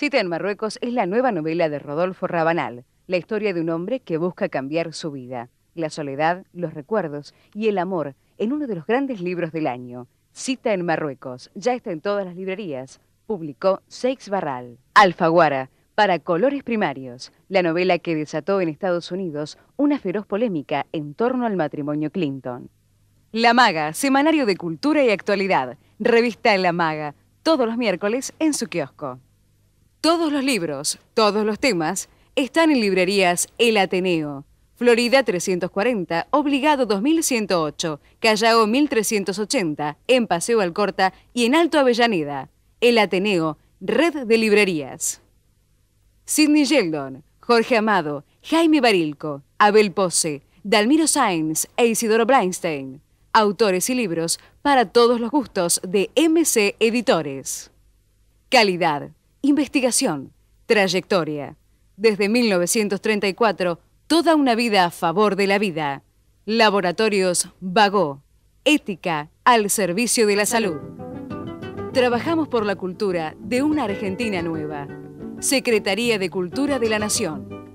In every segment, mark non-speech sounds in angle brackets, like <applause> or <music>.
Cita en Marruecos es la nueva novela de Rodolfo Rabanal, la historia de un hombre que busca cambiar su vida, la soledad, los recuerdos y el amor en uno de los grandes libros del año. Cita en Marruecos, ya está en todas las librerías. Publicó Seix Barral. Alfaguara, para Colores Primarios, la novela que desató en Estados Unidos una feroz polémica en torno al matrimonio Clinton. La Maga, semanario de cultura y actualidad. Revista La Maga, todos los miércoles en su kiosco. Todos los libros, todos los temas, están en librerías El Ateneo. Florida 340, Obligado 2108, Callao 1380, en Paseo Alcorta y en Alto Avellaneda. El Ateneo, Red de Librerías. Sidney Sheldon, Jorge Amado, Jaime Barilco, Abel Posse, Dalmiro Sainz e Isidoro Blainstein. Autores y libros para todos los gustos de MC Editores. Calidad, Investigación, trayectoria. Desde 1934, toda una vida a favor de la vida. Laboratorios Vagó. Ética al servicio de la salud. Trabajamos por la cultura de una Argentina nueva. Secretaría de Cultura de la Nación.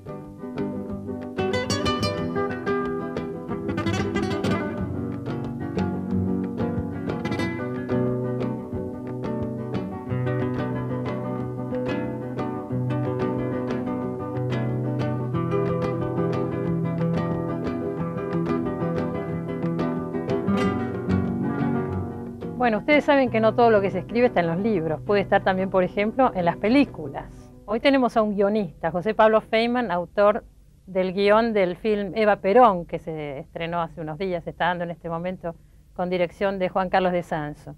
Bueno, ustedes saben que no todo lo que se escribe está en los libros, puede estar también, por ejemplo, en las películas. Hoy tenemos a un guionista, José Pablo Feynman, autor del guión del film Eva Perón, que se estrenó hace unos días, está dando en este momento con dirección de Juan Carlos de Sanso.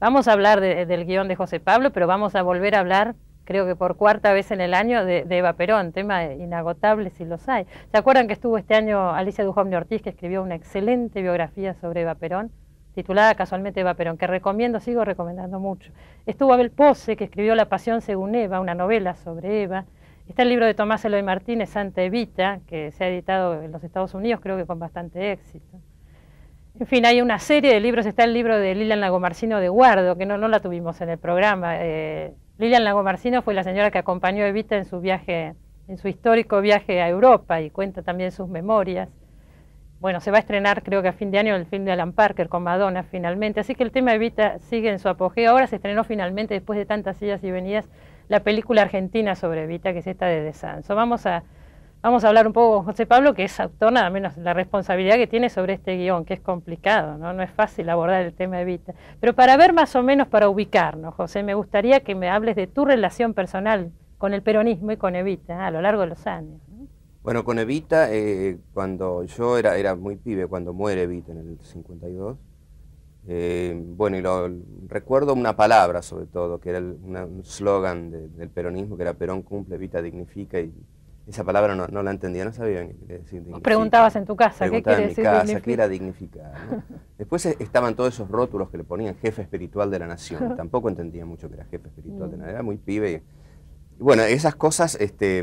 Vamos a hablar del guión de José Pablo, pero vamos a volver a hablar, creo que por cuarta vez en el año, de, Eva Perón, tema inagotable si los hay. ¿Se acuerdan que estuvo este año Alicia Dujovne Ortiz, que escribió una excelente biografía sobre Eva Perón? titulada casualmente Eva Perón, que recomiendo, sigo recomendando mucho. Estuvo Abel Pose, que escribió La Pasión según Eva, una novela sobre Eva. Está el libro de Tomás Eloy Martínez, Santa Evita, que se ha editado en los Estados Unidos, creo que con bastante éxito. En fin, hay una serie de libros. Está el libro de Lilian Lagomarcino de Guardo, que no, no la tuvimos en el programa. Eh, Lilian Lagomarcino fue la señora que acompañó a Evita en su viaje, en su histórico viaje a Europa y cuenta también sus memorias bueno, se va a estrenar creo que a fin de año el film de Alan Parker con Madonna finalmente, así que el tema Evita sigue en su apogeo, ahora se estrenó finalmente después de tantas idas y venidas la película argentina sobre Evita, que es esta de De Vamos a, vamos a hablar un poco con José Pablo, que es autor nada menos la responsabilidad que tiene sobre este guión, que es complicado, ¿no? no es fácil abordar el tema Evita. Pero para ver más o menos, para ubicarnos, José, me gustaría que me hables de tu relación personal con el peronismo y con Evita ¿eh? a lo largo de los años. Bueno, con Evita, eh, cuando yo era, era muy pibe, cuando muere Evita en el 52, eh, bueno, y lo, recuerdo una palabra sobre todo, que era un slogan del peronismo, que era Perón cumple, Evita dignifica, y esa palabra no, la entendía, no sabía qué decir preguntabas en tu casa, ¿qué quiere decir en mi casa, qué era dignificar. <laughs> Después e, estaban todos esos rótulos que le ponían jefe espiritual de la nación, <laughs> tampoco entendía mucho que era jefe espiritual de la mm. nación, era muy pibe y, bueno, esas cosas, este,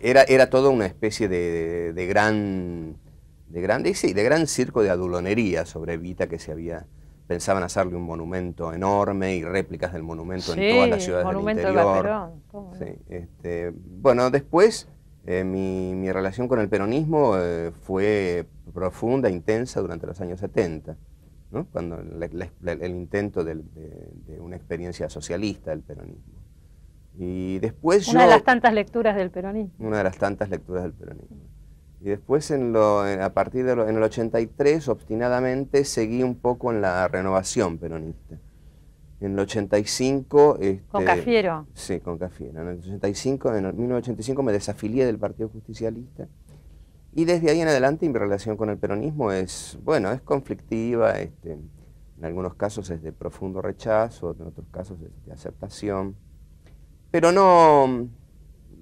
era, era toda una especie de, de, gran, de de gran circo de adulonería sobre Evita que se había, pensaban hacerle un monumento enorme y réplicas del monumento en todas las ciudades del interior. sí, este, bueno, después eh, mi, relación con el peronismo eh, fue profunda, intensa durante los años 70, cuando el intento de una experiencia socialista del peronismo después una de las tantas lecturas del peronismo. Una de las tantas lecturas del peronismo. Y después, en lo, a partir del el 83, obstinadamente seguí un poco en la renovación peronista. En el 85... Este, ¿Con Cafiero? Sí, con Cafiero. En el 85, en el 1985 me desafilié del Partido Justicialista. Y desde ahí en adelante mi relación con el peronismo es, bueno, es conflictiva, este, en algunos casos es de profundo rechazo, en otros casos es de aceptación pero no,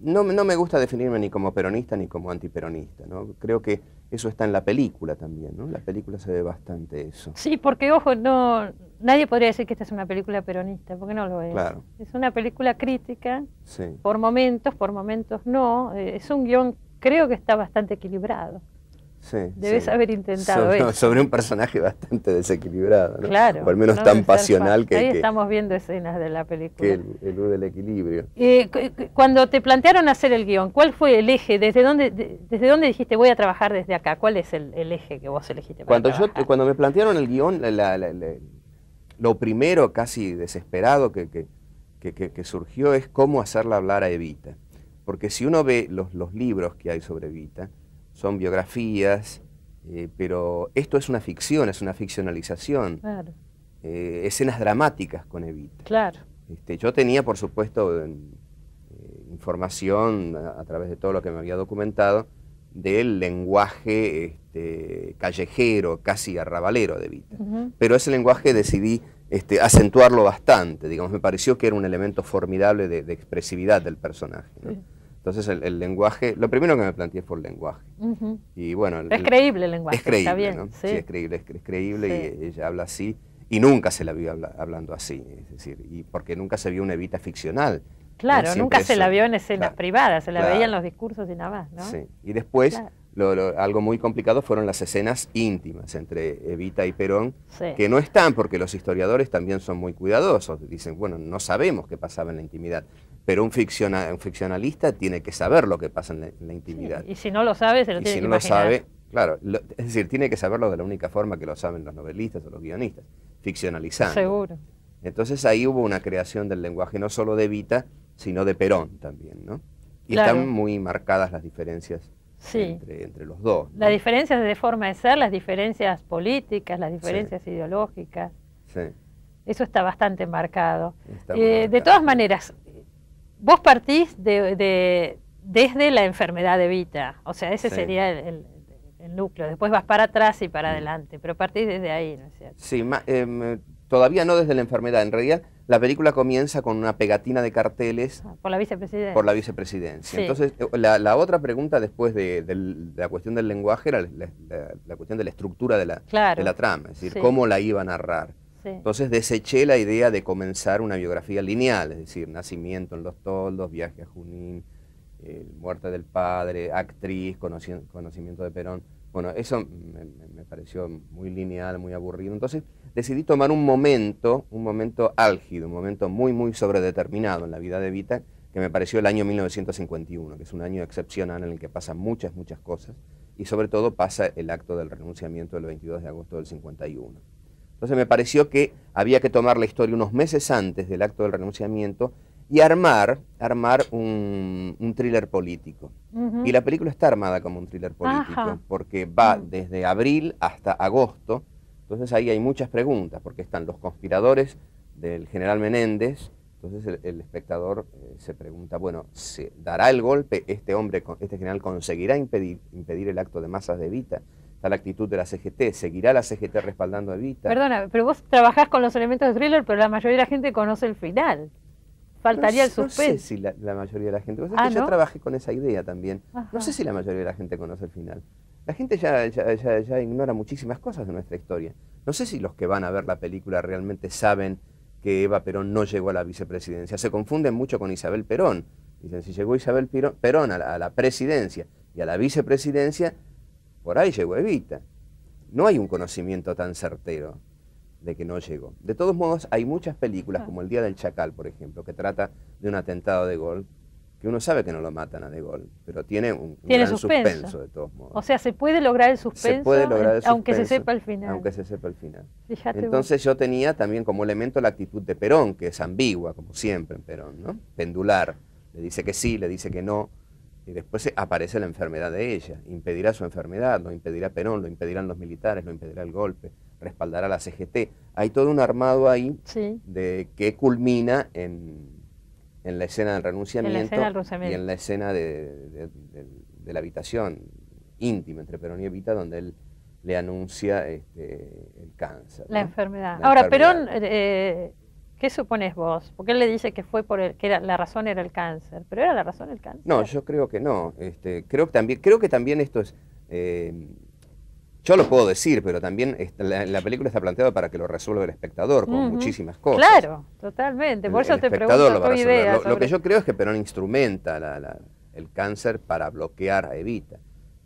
no, no, me gusta definirme ni como peronista ni como antiperonista, ¿no? Creo que eso está en la película también, ¿no? La película se ve bastante eso. Sí, porque ojo, no nadie podría decir que esta es una película peronista, porque no lo es. Es una película crítica, sí. por momentos, por momentos no. Eh, es un guión, creo que está bastante equilibrado. Debes haber intentado sobre un personaje bastante desequilibrado, ¿no? Claro. O al menos tan pasional que... Ahí estamos viendo escenas de la película. el, del equilibrio. Eh, cuando te plantearon hacer el guión, ¿cuál fue el eje? ¿Desde dónde, desde dónde dijiste voy a trabajar desde acá? ¿Cuál es el, eje que vos elegiste? Para cuando, yo, cuando me plantearon el guión, lo primero casi desesperado que, que, surgió es cómo hacerla hablar a Evita. Porque si uno ve los libros que hay sobre Evita, son biografías, eh, pero esto es una ficción, es una ficcionalización. Claro. Eh, escenas dramáticas con Evita. Claro. Este, yo tenía, por supuesto, eh, información a, través de todo lo que me había documentado del lenguaje este, callejero, casi arrabalero de Evita. Pero ese lenguaje decidí este, acentuarlo bastante, digamos, me pareció que era un elemento formidable de, expresividad del personaje. Entonces el, lenguaje, lo primero que me planteé fue el lenguaje. y bueno, es creíble el lenguaje. está bien, ¿sí? es creíble, es, creíble y ella habla así y nunca se la vio hablando así, es decir, y porque nunca se vio una Evita ficcional. Claro, nunca se la vio en escenas privadas, se la veía en los discursos de nada ¿no? Sí, y después algo muy complicado fueron las escenas íntimas entre Evita y Perón, que no están porque los historiadores también son muy cuidadosos, dicen, bueno, no sabemos qué pasaba en la intimidad. Pero un, ficciona, un, ficcionalista tiene que saber lo que pasa en la, intimidad. y si no lo sabe, se lo tiene si no lo sabe, claro. es decir, tiene que saberlo de la única forma que lo saben los novelistas o los guionistas, ficcionalizando. Seguro. Entonces ahí hubo una creación del lenguaje, no solo de Vita, sino de Perón también, ¿no? Y están muy marcadas las diferencias entre, los dos. Las diferencias de forma de ser, las diferencias políticas, las diferencias ideológicas. Sí. Eso está bastante marcado. Eh, marcado. De todas maneras, vos partís de, desde la enfermedad de Vita, o sea, ese sería el, núcleo, después vas para atrás y para mm. adelante, pero partís desde ahí, ¿no es cierto? Sí, em, todavía no desde la enfermedad, en realidad la película comienza con una pegatina de carteles. Ah, por la vicepresidencia. Por la vicepresidencia. Entonces, eh, la, otra pregunta después de, la cuestión del lenguaje era la, cuestión de la estructura de la, trama, es decir, cómo la iba a narrar. Entonces deseché la idea de comenzar una biografía lineal, es decir, nacimiento en Los Toldos, viaje a Junín, eh, muerte del padre, actriz, conocimiento de Perón. Bueno, eso me, me, pareció muy lineal, muy aburrido. Entonces decidí tomar un momento, un momento álgido, un momento muy, muy sobredeterminado en la vida de Vita, que me pareció el año 1951, que es un año excepcional en el que pasan muchas, muchas cosas, y sobre todo pasa el acto del renunciamiento del 22 de agosto del 51. Entonces me pareció que había que tomar la historia unos meses antes del acto del renunciamiento y armar, armar un, thriller político. Y la película está armada como un thriller político, porque va mm. desde abril hasta agosto. Entonces ahí hay muchas preguntas, porque están los conspiradores del general Menéndez. Entonces el, espectador eh, se pregunta, bueno, ¿se dará el golpe? ¿Este hombre, este general conseguirá impedir, impedir el acto de masas de Vita? está la actitud de la CGT. ¿Seguirá la CGT respaldando a Evita? Perdona, pero vos trabajás con los elementos de thriller, pero la mayoría de la gente conoce el final. Faltaría el suspense. No sé si la, mayoría de la gente. Yo ah, trabajé con esa idea también. No sé si la mayoría de la gente conoce el final. La gente ya, ya, ignora muchísimas cosas de nuestra historia. No sé si los que van a ver la película realmente saben que Eva Perón no llegó a la vicepresidencia. Se confunden mucho con Isabel Perón. Dicen, si llegó Isabel Perón a la presidencia y a la vicepresidencia, por ahí llegó Evita. No hay un conocimiento tan certero de que no llegó. De todos modos, hay muchas películas, ah. como El Día del Chacal, por ejemplo, que trata de un atentado de gol, que uno sabe que no lo matan a de gol, pero tiene un, gran suspenso. de todos modos. O sea, se puede lograr el suspenso, aunque se sepa el final. Aunque se sepa el final. Entonces yo tenía también como elemento la actitud de Perón, que es ambigua, como siempre en Perón, ¿no? Pendular. Le dice que sí, le dice que no, y después aparece la enfermedad de ella. Impedirá su enfermedad, lo impedirá Perón, lo impedirán los militares, lo impedirá el golpe, respaldará la CGT. Hay todo un armado ahí de, que culmina en, la escena del renunciamiento, y en la escena de, la habitación íntima entre Perón y Evita, donde él le anuncia este, el cáncer. La enfermedad. Ahora, Perón eh, ¿Qué supones vos? Porque él le dice que fue por el, que era, la razón era el cáncer, pero era la razón el cáncer. No, yo creo que no. Este, creo que también, creo que también esto es. Eh, yo lo puedo decir, pero también la, película está planteada para que lo resuelva el espectador con muchísimas cosas. Claro, totalmente. Por eso te pregunto lo, lo, que yo creo es que Perón instrumenta el cáncer para bloquear a Evita.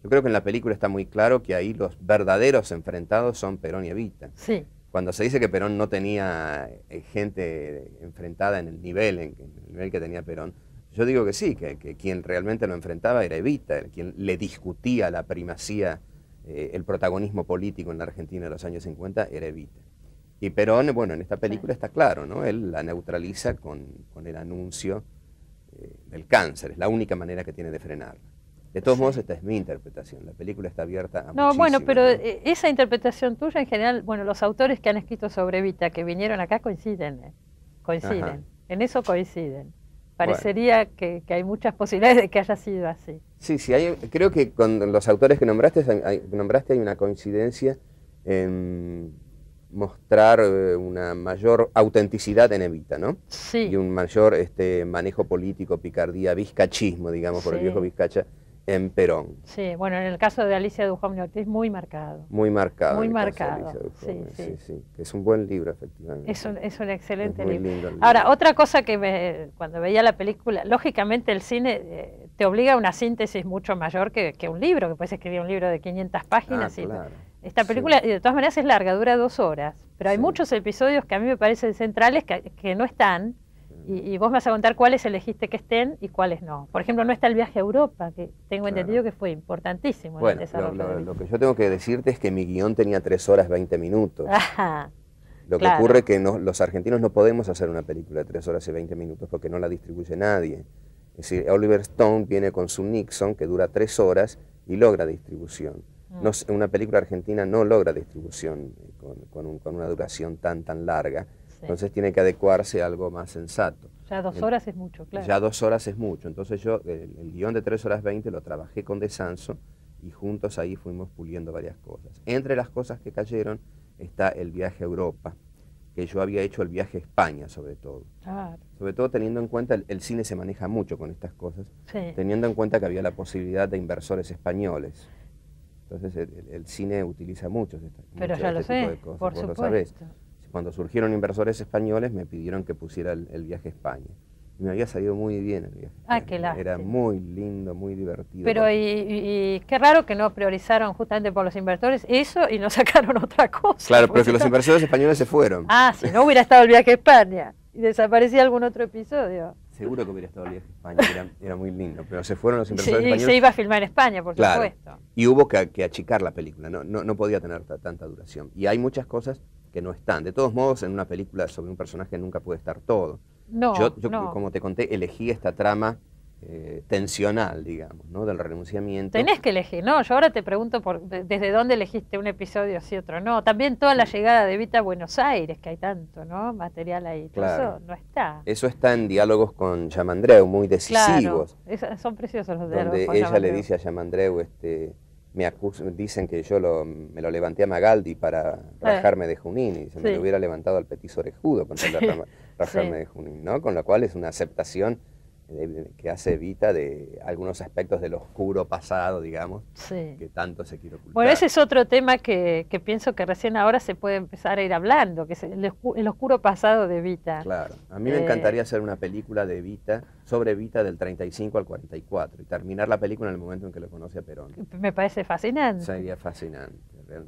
Yo creo que en la película está muy claro que ahí los verdaderos enfrentados son Perón y Evita. Sí cuando se dice que Perón no tenía eh, gente enfrentada en el nivel, en nivel que tenía Perón, yo digo que sí, que, quien realmente lo enfrentaba era Evita, quien le discutía la primacía, eh, el protagonismo político en la Argentina de los años 50 era Evita. Y Perón, bueno, en esta película está claro, ¿no? Él la neutraliza con, el anuncio eh, del cáncer, es la única manera que tiene de frenarla. De todos modos, esta es mi interpretación. La película está abierta a No, bueno, pero eh, esa interpretación tuya en general, bueno, los autores que han escrito sobre Evita, que vinieron acá, coinciden. Eh, coinciden. En eso coinciden. Parecería que, hay muchas posibilidades de que haya sido así. Sí, sí, hay, creo que con los autores que nombraste hay, nombraste, hay una coincidencia en mostrar eh, una mayor autenticidad en Evita, ¿no? Sí. Y un mayor este, manejo político, picardía, vizcachismo, digamos, por el viejo Vizcacha en Perón. Sí, bueno, en el caso de Alicia Duhamel Ortiz, muy marcado. Muy marcado. Muy marcado. sí, sí. sí, Es un buen libro, efectivamente. Es un, excelente libro. Ahora, otra cosa que me, cuando veía la película, lógicamente el cine eh, te obliga a una síntesis mucho mayor que, un libro, que puedes escribir un libro de 500 páginas. Ah, y, claro. Esta película, de todas maneras, es larga, dura dos horas, pero hay muchos episodios que a mí me parecen centrales que no están y, vos me vas a contar cuáles elegiste que estén y cuáles no. Por ejemplo, no está el viaje a Europa, que tengo entendido que fue importantísimo. en el desarrollo lo, que yo tengo que decirte es que mi guión tenía 3 horas 20 minutos. Lo que ocurre es que los argentinos no podemos hacer una película de 3 horas y 20 minutos porque no la distribuye nadie. Es decir, Oliver Stone viene con su Nixon, que dura 3 horas, y logra distribución. Mm. una película argentina no logra distribución eh, con, con una duración tan, tan larga. Entonces tiene que adecuarse algo más sensato. Ya dos horas es mucho, claro. Ya dos horas es mucho. Entonces yo el, guión de tres horas veinte lo trabajé con Desanso y juntos ahí fuimos puliendo varias cosas. Entre las cosas que cayeron está el viaje a Europa, que yo había hecho el viaje a España sobre todo. Sobre todo teniendo en cuenta, el, cine se maneja mucho con estas cosas, teniendo en cuenta que había la posibilidad de inversores españoles. Entonces el, cine utiliza muchos, Pero ya este lo sé, cosas, por supuesto cuando surgieron inversores españoles me pidieron que pusiera el, viaje a España. Y me había salido muy bien el viaje. Ah, qué lástima. Era muy lindo, muy divertido. Pero y, qué raro que no priorizaron justamente por los inversores eso y no <laughs> sacaron otra cosa. Claro, pero que los inversores españoles se fueron. Ah, si no hubiera estado el viaje a España y desaparecía algún otro episodio. Seguro que hubiera estado el viaje a España, era, muy lindo, pero se fueron los inversores españoles. Y se iba a filmar en España, por supuesto. Y hubo que, achicar la película, no podía tener tanta duración. Y hay muchas cosas que no están. De todos modos, en una película sobre un personaje nunca puede estar todo. yo, como te conté, elegí esta trama eh, tensional, digamos, ¿no? del renunciamiento. Tenés que elegir, ¿no? Yo ahora te pregunto por, desde dónde elegiste un episodio si otro no. También toda la llegada de Vita a Buenos Aires, que hay tanto ¿no? material ahí. Eso no está. Eso está en diálogos con Yamandreu, muy decisivos. son preciosos los diálogos. Donde ella le dice a Yamandreu, este, me dicen que yo lo, me lo levanté a Magaldi para eh. rajarme de Junín y se me lo hubiera levantado al petiso orejudo con rajarme de Junín, ¿no? Con lo cual es una aceptación que hace Evita de algunos aspectos del oscuro pasado, digamos, que tanto se quiere ocultar. Bueno, ese es otro tema que, pienso que recién ahora se puede empezar a ir hablando, que es el, oscuro, pasado de Evita. Claro, a mí me eh, encantaría hacer una película de Evita, sobre Evita del 35 al 44, y terminar la película en el momento en que lo conoce a Perón. Me parece fascinante. Sería fascinante.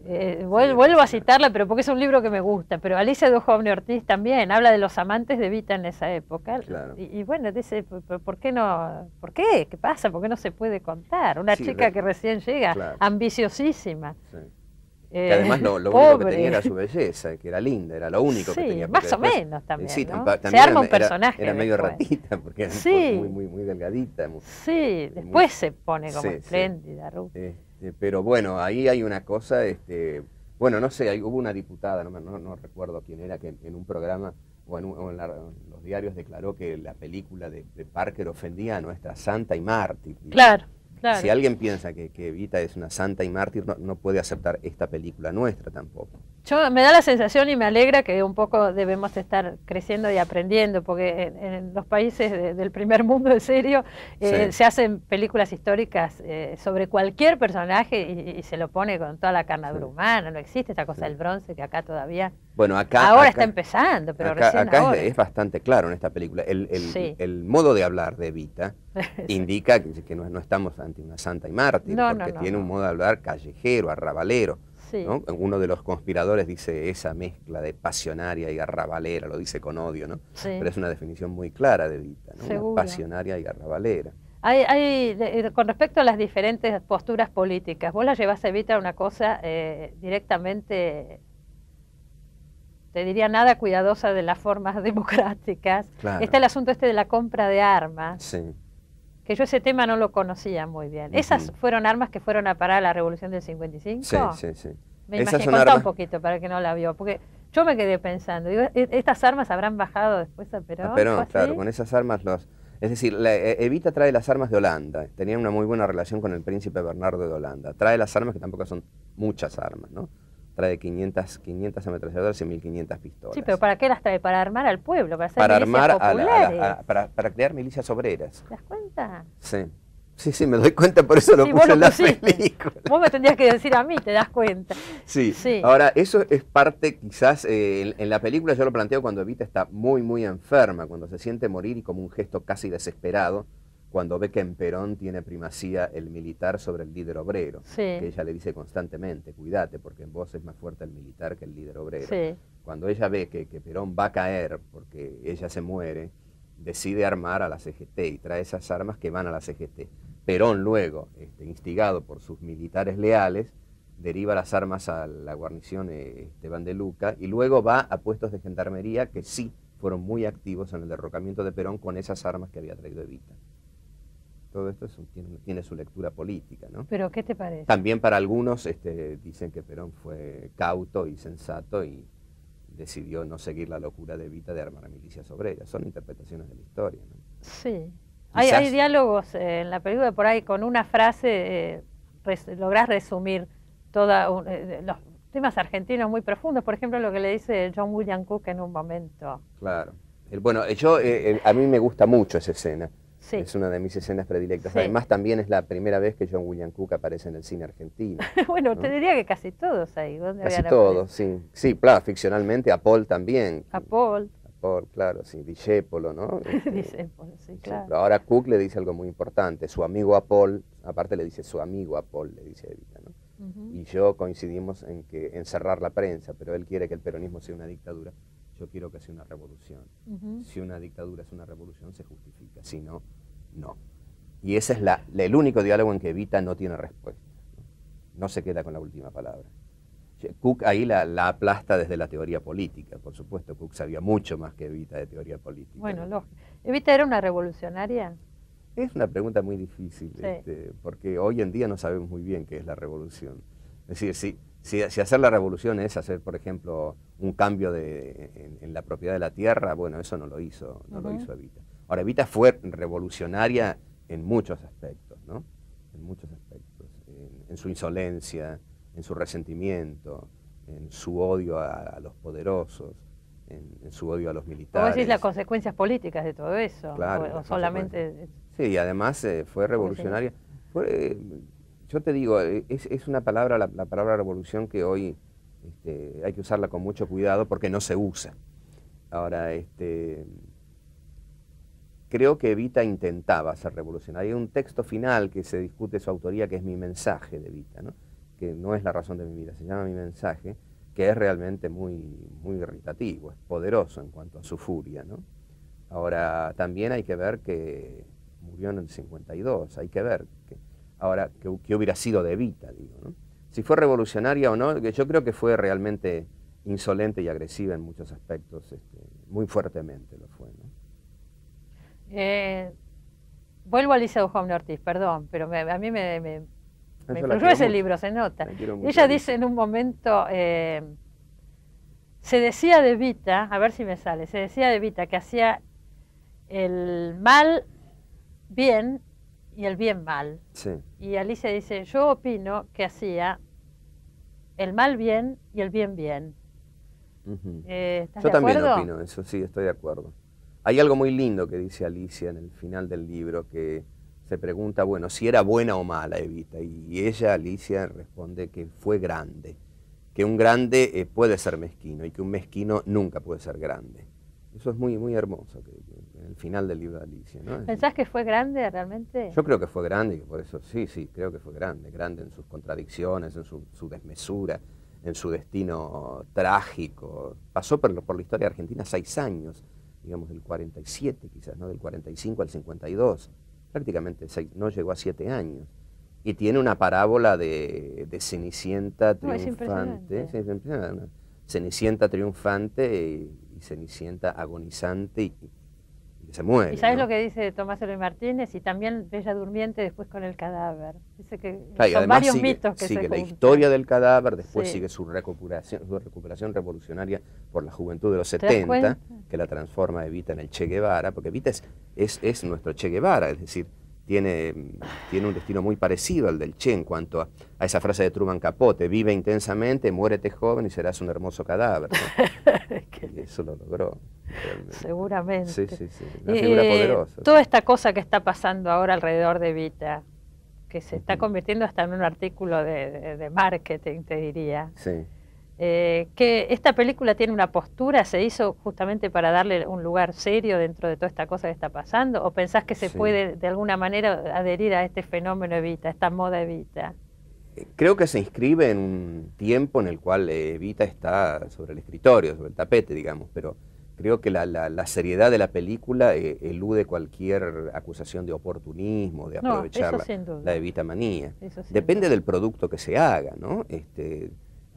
Eh, vuelvo, a citarla, pero porque es un libro que me gusta. Pero Alicia de Ortiz también habla de los amantes de Vita en esa época. Y, bueno, dice, ¿por qué no? ¿Por qué? ¿Qué pasa? ¿Por qué no se puede contar? Una chica que recién llega, ambiciosísima. que eh, además lo, lo único que tenía era su belleza, que era linda, era lo único que tenía. Más o menos también. se arma un personaje. Era, medio ratita, porque era muy, muy, muy delgadita. sí, después se pone como espléndida, Ruth. Este, pero bueno, ahí hay una cosa, este, bueno, no sé, hubo una diputada, no, recuerdo quién era, que en, un programa o en, los diarios declaró que la película de, Parker ofendía a nuestra santa y mártir. Claro. Si alguien piensa que, que, Evita es una santa y mártir, no, puede aceptar esta película nuestra tampoco. Yo me da la sensación y me alegra que un poco debemos estar creciendo y aprendiendo, porque en, los países del primer mundo, en serio, eh, se hacen películas históricas eh, sobre cualquier personaje y, se lo pone con toda la carnadura humana. No existe esta cosa del bronce que acá todavía. Bueno, acá. Ahora está empezando, pero recién acá Es, bastante claro en esta película. El, modo de hablar de Evita <laughs> indica que, no estamos ante una santa y mártir, porque tiene un modo de hablar callejero, arrabalero. Uno de los conspiradores dice esa mezcla de pasionaria y arrabalera, lo dice con odio, ¿no? Pero es una definición muy clara de Vita, pasionaria y arrabalera. Eh, con respecto a las diferentes posturas políticas, vos la llevas a Vita a una cosa eh, directamente te diría nada cuidadosa de las formas <laughs> democráticas. Está el asunto este de la compra de armas. Sí que yo ese tema no lo conocía muy bien. ¿Esas fueron armas que fueron a parar a la revolución del 55? Sí, sí, sí. Me un poquito para que no la vio, porque yo me quedé pensando, digo, ¿e-, ¿estas armas habrán bajado después a Perón? A claro, con esas armas los... Es decir, eh, Evita trae las armas de Holanda, tenía una muy buena relación con el príncipe Bernardo de Holanda, trae las armas que tampoco son muchas armas, ¿no? trae 500, 500 ametralladoras y 1500 pistolas. Sí, pero ¿para qué las trae? Para armar al pueblo, para hacer armar para, crear milicias obreras. ¿Te das cuenta? Sí. Sí, sí, me doy cuenta, por eso lo puse en la película. Vos me tendrías que decir a mí, te das cuenta. Sí, sí. ahora eso es parte, quizás, eh, en, en, la película yo lo planteo cuando Evita está muy, muy enferma, cuando se siente morir y como un gesto casi desesperado, cuando ve que en Perón tiene primacía el militar sobre el líder obrero, que ella le dice constantemente, cuídate, porque en vos es más fuerte el militar que el líder obrero. Cuando ella ve que, Perón va a caer porque ella se muere, decide armar a la CGT y trae esas armas que van a la CGT. Perón luego, este, instigado por sus militares leales, deriva las armas a la guarnición Esteban de Luca y luego va a puestos de gendarmería que sí fueron muy activos en el derrocamiento de Perón con esas armas que había traído Evita todo esto tiene, su lectura política, ¿no? Pero ¿qué te parece? También para algunos este, dicen que Perón fue cauto y sensato y decidió no seguir la locura de Vita de armar milicias ella. Son interpretaciones de la historia, ¿no? Sí. Hay, diálogos eh, en la película por ahí con una frase eh, lográs resumir toda eh, los temas argentinos muy profundos. Por ejemplo, lo que le dice John William Cook en un momento. Claro. bueno, yo eh, a mí me gusta mucho esa escena. Es una de mis escenas predilectas. Además, también es la primera vez que John William Cook aparece en el cine argentino. <laughs> bueno, te diría que casi todos ahí. casi todos, sí. Sí, claro, ficcionalmente, a Paul también. A Paul. A Paul, claro, sí, ¿no? <laughs> Este, sí, claro. ahora Cook le dice algo muy importante. Su amigo a Paul, aparte le dice su amigo a Paul, le dice Evita, ¿no? Y yo coincidimos en que encerrar la prensa, pero él quiere que el peronismo sea una dictadura yo quiero que sea una revolución. Si una dictadura es una revolución, se justifica, si no, no. Y ese es la, el único diálogo en que Evita no tiene respuesta. No, se queda con la última palabra. Cook ahí la, la, aplasta desde la teoría política, por supuesto. Cook sabía mucho más que Evita de teoría política. Bueno, lógico. ¿Evita era una revolucionaria? Es una pregunta muy difícil, este, porque hoy en día no sabemos muy bien qué es la revolución. Es decir, si hacer la revolución es hacer, por ejemplo, un cambio de, en, la propiedad de la tierra, bueno, eso no lo hizo, no lo hizo Evita. Ahora, Evita fue revolucionaria en muchos aspectos, ¿no? En muchos aspectos. En, su insolencia, en su resentimiento, en su odio a, los poderosos, en, su odio a los militares. ¿Cómo decís las consecuencias políticas de todo eso? solamente... Sí, y además eh, fue revolucionaria. Eh, yo te digo, eh, es, una palabra, la palabra revolución que hoy este, hay que usarla con mucho cuidado porque no se usa. Ahora, este, creo que Evita intentaba ser revolucionario. Hay un texto final que se discute su autoría, que es mi mensaje de Evita, que no es la razón de mi vida, se llama mi mensaje, que es realmente muy, muy irritativo, es poderoso en cuanto a su furia. Ahora, también hay que ver que murió en el 52, hay que ver. Que, ahora, que, hubiera sido de Evita, digo, ¿no? si fue revolucionaria o no, yo creo que fue realmente insolente y agresiva en muchos aspectos, este, muy fuertemente lo fue. Eh, vuelvo a Lisa Duhovne Ortiz, perdón, pero a mí me, me, ese libro, se nota. Ella dice en un momento, eh, se decía de Vita, a ver si me sale, se decía de Vita que hacía el mal bien y el bien mal. Y Alicia dice, yo opino que hacía el mal bien y el bien bien. Eh, yo también opino eso, sí, estoy de acuerdo. Hay algo muy lindo que dice Alicia en el final del libro que se pregunta, bueno, si era buena o mala Evita. Y ella, Alicia, responde que fue grande, que un grande eh, puede ser mezquino y que un mezquino nunca puede ser grande. Eso es muy, muy hermoso, que, el final del libro de Alicia. ¿Pensás que fue grande realmente? Yo creo que fue grande, por eso sí, sí, creo que fue grande, grande en sus contradicciones, en su, desmesura, en su destino trágico. Pasó por, por la historia argentina seis años, digamos del 47 quizás, ¿no? del 45 al 52, prácticamente no llegó a siete años. Y tiene una parábola de, Cenicienta triunfante. Cenicienta triunfante y y sienta agonizante y, se muere. ¿Y sabes lo que dice Tomás Eloy Martínez? Y también Bella Durmiente después con el cadáver. Dice que son varios sigue, mitos que sigue la historia del cadáver, después sigue su recuperación, su recuperación revolucionaria por la juventud de los 70, que la transforma Evita en el Che Guevara, porque Evita es, es, es nuestro Che Guevara, es decir, tiene, tiene un destino muy parecido al del Chen en cuanto a, esa frase de Truman Capote, vive intensamente, muérete joven y serás un hermoso cadáver. <laughs> eso lo logró. Seguramente. Sí, sí, sí. Una eh, poderosa. Toda esta cosa que está pasando ahora alrededor de Vita, que se está convirtiendo hasta en un artículo de, de marketing, te diría. Sí eh, que esta película tiene una postura, se hizo justamente para darle un lugar serio dentro de toda esta cosa que está pasando, o pensás que se puede de alguna manera adherir a este fenómeno Evita, esta moda Evita? Eh, creo que se inscribe en un tiempo en el cual eh, Evita está sobre el escritorio, sobre el tapete, digamos, pero creo que la, seriedad de la película elude cualquier acusación de oportunismo, de aprovechar la, Evita manía. Depende del producto que se haga, ¿no? Este,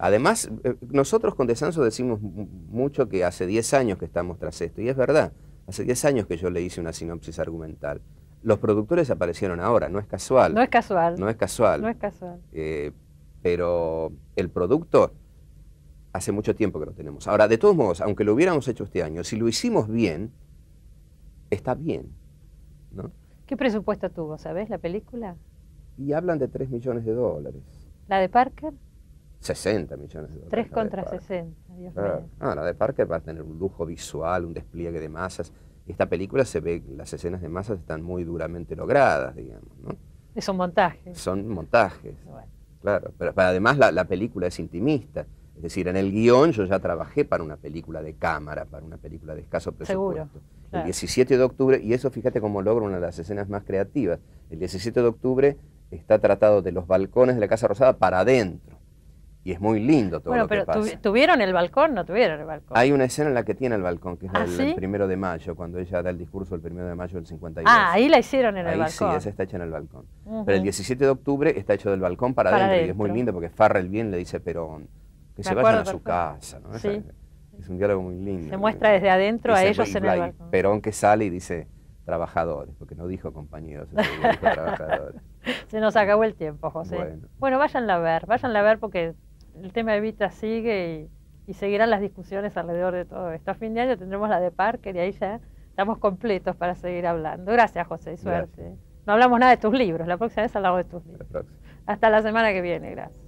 Además, eh, nosotros con Desanso decimos mucho que hace 10 años que estamos tras esto, y es verdad, hace 10 años que yo le hice una sinopsis argumental. Los productores aparecieron ahora, no es casual. No es casual. No es casual. No es casual. Eh, pero el producto hace mucho tiempo que lo tenemos. Ahora, de todos modos, aunque lo hubiéramos hecho este año, si lo hicimos bien, está bien. ¿no? ¿Qué presupuesto tuvo, sabes, la película? Y hablan de 3 millones de dólares. ¿La de Parker? 60 millones de dólares. 3 contra 60, Dios ah, mío. Ah, la de Parker va a tener un lujo visual, un despliegue de masas. Esta película se ve, las escenas de masas están muy duramente logradas, digamos. ¿no? un montaje. Son montajes. Claro, pero, además la, película es intimista. Es decir, en el guión yo ya trabajé para una película de cámara, para una película de escaso presupuesto. Seguro, El 17 de octubre, y eso fíjate cómo logra una de las escenas más creativas. El 17 de octubre está tratado de los balcones de la Casa Rosada para adentro y es muy lindo todo bueno, lo pero que pasa. ¿Tuvieron el balcón? No tuvieron el balcón. Hay una escena en la que tiene el balcón, que es ah, el, primero de mayo, cuando ella da el discurso el primero de mayo del 51. Ah, ahí la hicieron en el balcón. Sí, esa está hecha en el balcón. Pero el 17 de octubre está hecho del balcón para, adentro, y es muy lindo porque Farrell bien le dice Perón, que se vayan a su casa. Es, un diálogo muy lindo. Se muestra desde adentro a ellos en el balcón. Perón que sale y dice trabajadores, porque no dijo compañeros, <laughs> trabajadores. Se nos acabó el tiempo, José. Bueno, bueno váyanla a ver, váyanla a ver porque el tema de Vita sigue y, seguirán las discusiones alrededor de todo esto. A fin de año tendremos la de Parker y ahí ya estamos completos para seguir hablando. Gracias, José, suerte. No hablamos nada de tus libros, la próxima vez hablamos de tus libros. Hasta la semana que viene, gracias.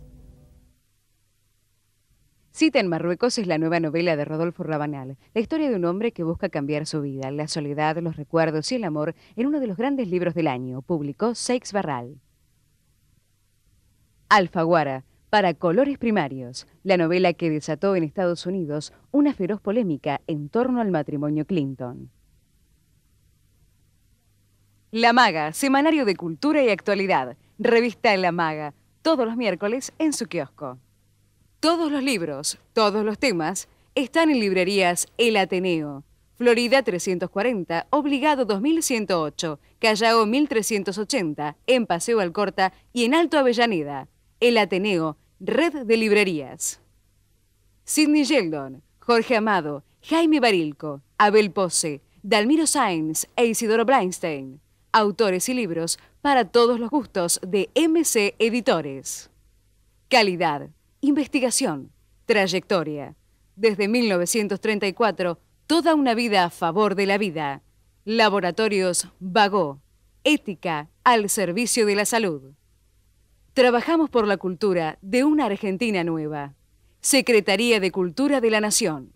Cita en Marruecos es la nueva novela de Rodolfo Rabanal, la historia de un hombre que busca cambiar su vida, la soledad, los recuerdos y el amor en uno de los grandes libros del año, publicó Seix Barral. Alfaguara, para Colores Primarios, la novela que desató en Estados Unidos una feroz polémica en torno al matrimonio Clinton. La Maga, semanario de cultura y actualidad. Revista La Maga, todos los miércoles en su kiosco. Todos los libros, todos los temas, están en librerías El Ateneo. Florida 340, Obligado 2108, Callao 1380, en Paseo Alcorta y en Alto Avellaneda. El Ateneo Red de Librerías. Sidney Sheldon, Jorge Amado, Jaime Barilco, Abel Posse, Dalmiro Sainz e Isidoro Brainstein. Autores y libros para todos los gustos de MC Editores. Calidad, investigación, trayectoria. Desde 1934, toda una vida a favor de la vida. Laboratorios Vago. Ética al servicio de la salud. Trabajamos por la cultura de una Argentina nueva. Secretaría de Cultura de la Nación.